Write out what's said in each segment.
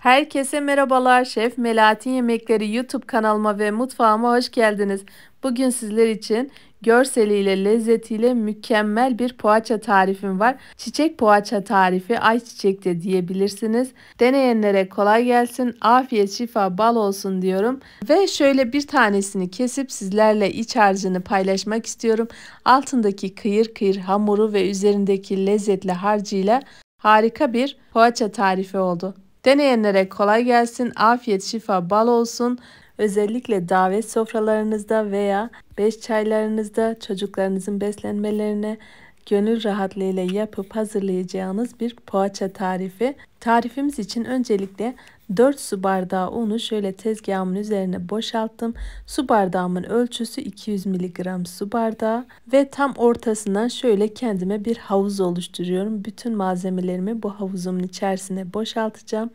Herkese merhabalar. Şef Melatin Yemekleri YouTube kanalıma ve mutfağıma hoş geldiniz. Bugün sizler için görseliyle, lezzetiyle mükemmel bir poğaça tarifim var. Çiçek poğaça tarifi, ayçiçek de diyebilirsiniz. Deneyenlere kolay gelsin, afiyet, şifa, bal olsun diyorum. Ve şöyle bir tanesini kesip sizlerle iç harcını paylaşmak istiyorum. Altındaki kıyır kıyır hamuru ve üzerindeki lezzetli harcıyla harika bir poğaça tarifi oldu. Deneyenlere kolay gelsin, afiyet şifa bal olsun. Özellikle davet sofralarınızda veya beş çaylarınızda çocuklarınızın beslenmelerine gönül rahatlığıyla yapıp hazırlayacağınız bir poğaça tarifi. Tarifimiz için öncelikle 4 su bardağı unu şöyle tezgahımın üzerine boşalttım. Su bardağımın ölçüsü 200 mg su bardağı ve tam ortasından şöyle kendime bir havuz oluşturuyorum. Bütün malzemelerimi bu havuzumun içerisine boşaltacağım.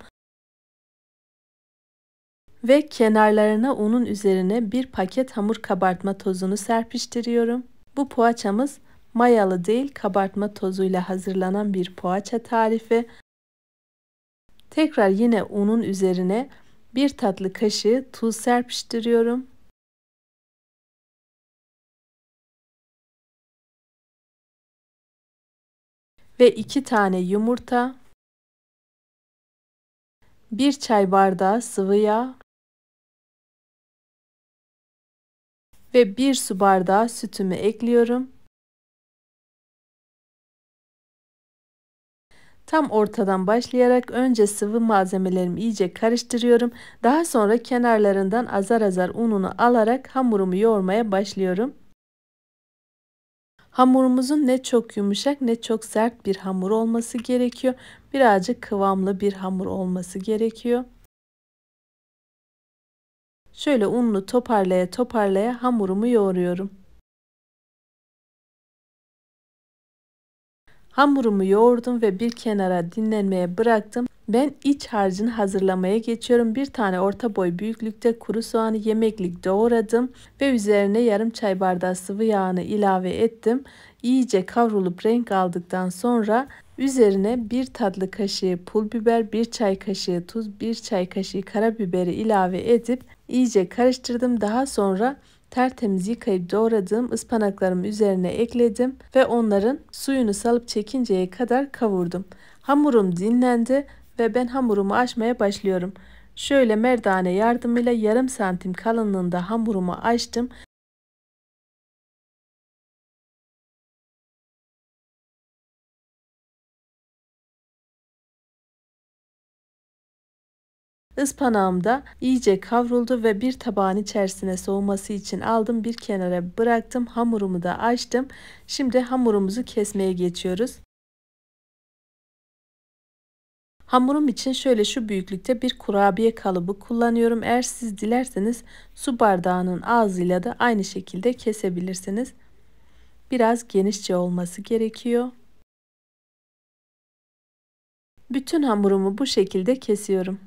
Ve kenarlarına unun üzerine bir paket hamur kabartma tozunu serpiştiriyorum. Bu poğaçamız mayalı değil kabartma tozuyla hazırlanan bir poğaça tarifi. Tekrar yine unun üzerine bir tatlı kaşığı tuz serpiştiriyorum. Ve 2 tane yumurta, 1 çay bardağı sıvı yağ ve 1 su bardağı sütümü ekliyorum. Tam ortadan başlayarak önce sıvı malzemelerimi iyice karıştırıyorum. Daha sonra kenarlarından azar azar ununu alarak hamurumu yoğurmaya başlıyorum. Hamurumuzun ne çok yumuşak ne çok sert bir hamur olması gerekiyor. Birazcık kıvamlı bir hamur olması gerekiyor. Şöyle unlu toparlaya toparlaya hamurumu yoğuruyorum. Hamurumu yoğurdum ve bir kenara dinlenmeye bıraktım. Ben iç harcını hazırlamaya geçiyorum. Bir tane orta boy büyüklükte kuru soğanı yemeklik doğradım ve üzerine yarım çay bardağı sıvı yağını ilave ettim. İyice kavrulup renk aldıktan sonra üzerine bir tatlı kaşığı pul biber, bir çay kaşığı tuz, bir çay kaşığı karabiberi ilave edip iyice karıştırdım. Daha sonra tertemiz yıkayıp doğradığım ıspanaklarımı üzerine ekledim ve onların suyunu salıp çekinceye kadar kavurdum. Hamurum dinlendi ve ben hamurumu açmaya başlıyorum. Şöyle merdane yardımıyla yarım santim kalınlığında hamurumu açtım da iyice kavruldu ve bir tabağın içerisine soğuması için aldım bir kenara bıraktım. Hamurumu da açtım. Şimdi hamurumuzu kesmeye geçiyoruz. Hamurum için şöyle şu büyüklükte bir kurabiye kalıbı kullanıyorum. Eğer siz dilerseniz su bardağının ağzıyla da aynı şekilde kesebilirsiniz. Biraz genişçe olması gerekiyor. Bütün hamurumu bu şekilde kesiyorum.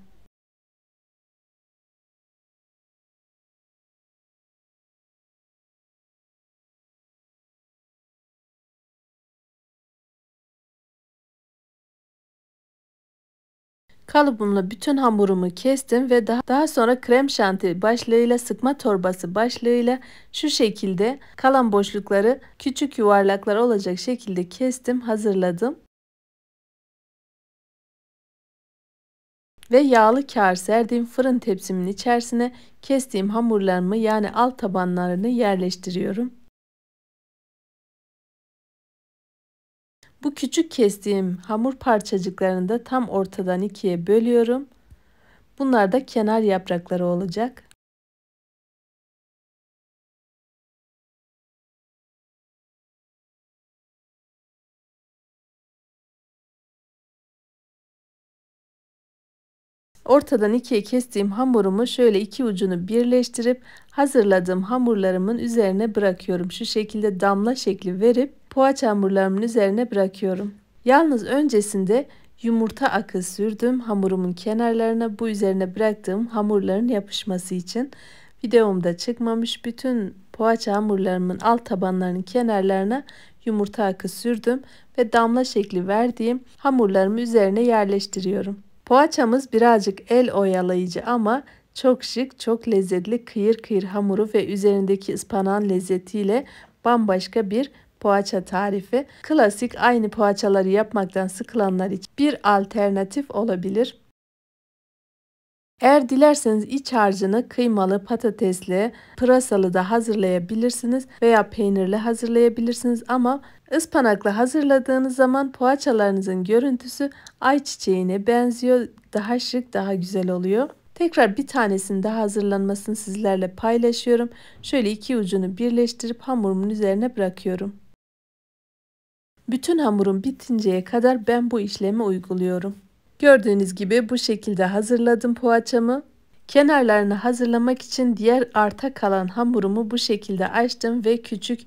Kalıbımla bütün hamurumu kestim ve daha, daha sonra krem şanti başlığıyla sıkma torbası başlığıyla şu şekilde kalan boşlukları küçük yuvarlaklar olacak şekilde kestim hazırladım. Ve yağlı kağır serdiğim fırın tepsimin içerisine kestiğim hamurlarımı yani alt tabanlarını yerleştiriyorum. Bu küçük kestiğim hamur parçacıklarını da tam ortadan ikiye bölüyorum. Bunlar da kenar yaprakları olacak. Ortadan ikiye kestiğim hamurumu şöyle iki ucunu birleştirip hazırladığım hamurlarımın üzerine bırakıyorum. Şu şekilde damla şekli verip poğaça hamurlarımın üzerine bırakıyorum. Yalnız öncesinde yumurta akı sürdüm hamurumun kenarlarına bu üzerine bıraktığım hamurların yapışması için. Videomda çıkmamış bütün poğaça hamurlarımın alt tabanlarının kenarlarına yumurta akı sürdüm ve damla şekli verdiğim hamurlarımı üzerine yerleştiriyorum. Poğaçamız birazcık el oyalayıcı ama çok şık, çok lezzetli kıyır kıyır hamuru ve üzerindeki ıspanağın lezzetiyle bambaşka bir poğaça tarifi klasik aynı poğaçaları yapmaktan sıkılanlar için bir alternatif olabilir. Eğer dilerseniz iç harcını kıymalı, patatesli, pırasalı da hazırlayabilirsiniz veya peynirli hazırlayabilirsiniz ama ıspanaklı hazırladığınız zaman poğaçalarınızın görüntüsü ayçiçeğine benziyor. Daha şık, daha güzel oluyor. Tekrar bir tanesinin daha hazırlanmasını sizlerle paylaşıyorum. Şöyle iki ucunu birleştirip hamurumun üzerine bırakıyorum. Bütün hamurun bitinceye kadar ben bu işlemi uyguluyorum. Gördüğünüz gibi bu şekilde hazırladım poğaçamı. Kenarlarını hazırlamak için diğer arta kalan hamurumu bu şekilde açtım ve küçük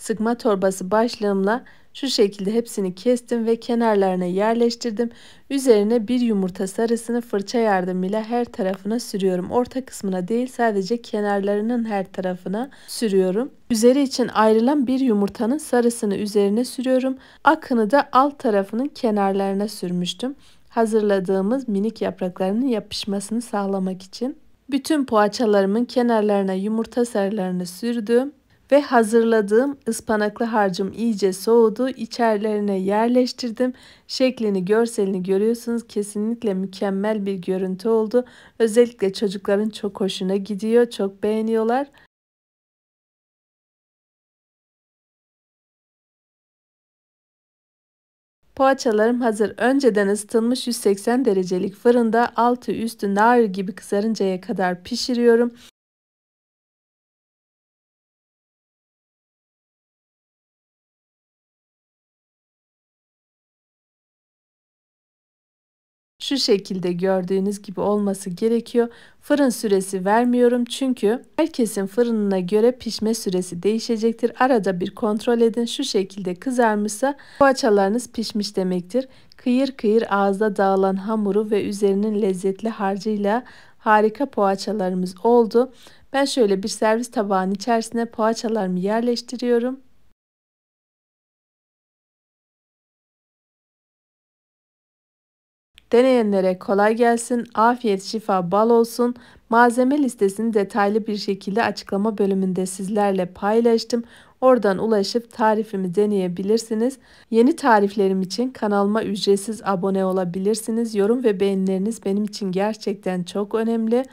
sıkma torbası başlığımla şu şekilde hepsini kestim ve kenarlarına yerleştirdim. Üzerine bir yumurta sarısını fırça yardımıyla her tarafına sürüyorum. Orta kısmına değil sadece kenarlarının her tarafına sürüyorum. Üzeri için ayrılan bir yumurtanın sarısını üzerine sürüyorum. Akını da alt tarafının kenarlarına sürmüştüm. Hazırladığımız minik yapraklarının yapışmasını sağlamak için. Bütün poğaçalarımın kenarlarına yumurta sarılarını sürdüm ve hazırladığım ıspanaklı harcım iyice soğudu. İçerlerine yerleştirdim. Şeklini, görselini görüyorsunuz. Kesinlikle mükemmel bir görüntü oldu. Özellikle çocukların çok hoşuna gidiyor. Çok beğeniyorlar. Poğaçalarım hazır. Önceden ısıtılmış 180 derecelik fırında altı üstü nar gibi kızarıncaya kadar pişiriyorum. şu şekilde gördüğünüz gibi olması gerekiyor. Fırın süresi vermiyorum çünkü herkesin fırınına göre pişme süresi değişecektir. Arada bir kontrol edin şu şekilde kızarmışsa poğaçalarınız pişmiş demektir. Kıyır kıyır ağızda dağılan hamuru ve üzerinin lezzetli harcıyla harika poğaçalarımız oldu. Ben şöyle bir servis tabağının içerisine poğaçalarımı yerleştiriyorum. Deneyenlere kolay gelsin, afiyet şifa bal olsun. Malzeme listesini detaylı bir şekilde açıklama bölümünde sizlerle paylaştım. Oradan ulaşıp tarifimi deneyebilirsiniz. Yeni tariflerim için kanalıma ücretsiz abone olabilirsiniz. Yorum ve beğenileriniz benim için gerçekten çok önemli.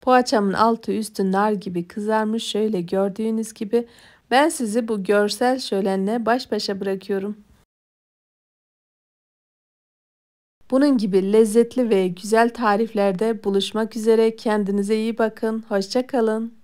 Poğaçamın altı üstü nar gibi kızarmış şöyle gördüğünüz gibi. Ben sizi bu görsel şölenle baş başa bırakıyorum. Bunun gibi lezzetli ve güzel tariflerde buluşmak üzere kendinize iyi bakın. Hoşça kalın.